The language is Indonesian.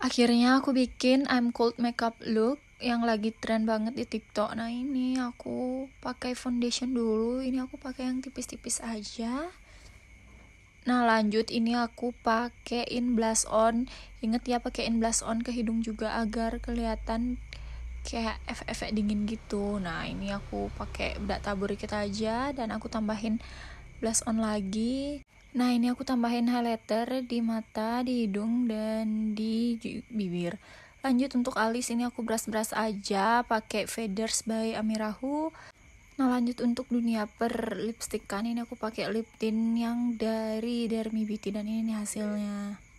akhirnya aku bikin I'm Cold Makeup Look yang lagi tren banget di TikTok. Nah, ini aku pakai foundation dulu. Ini aku pakai yang tipis-tipis aja. Nah, lanjut ini aku pakein blush on. Ingat ya, pakein blush on ke hidung juga agar kelihatan kayak efek-efek dingin gitu. Nah, ini aku pakai bedak tabur kita aja dan aku tambahin blush on lagi. Nah, ini aku tambahin highlighter di mata, di hidung, dan di bibir. Lanjut untuk alis ini aku beras-beras aja pakai feathers by Amirahu. Nah, lanjut untuk dunia per lipstick kan ini aku pakai lip tint yang dari Dermy Beauty dan ini hasilnya.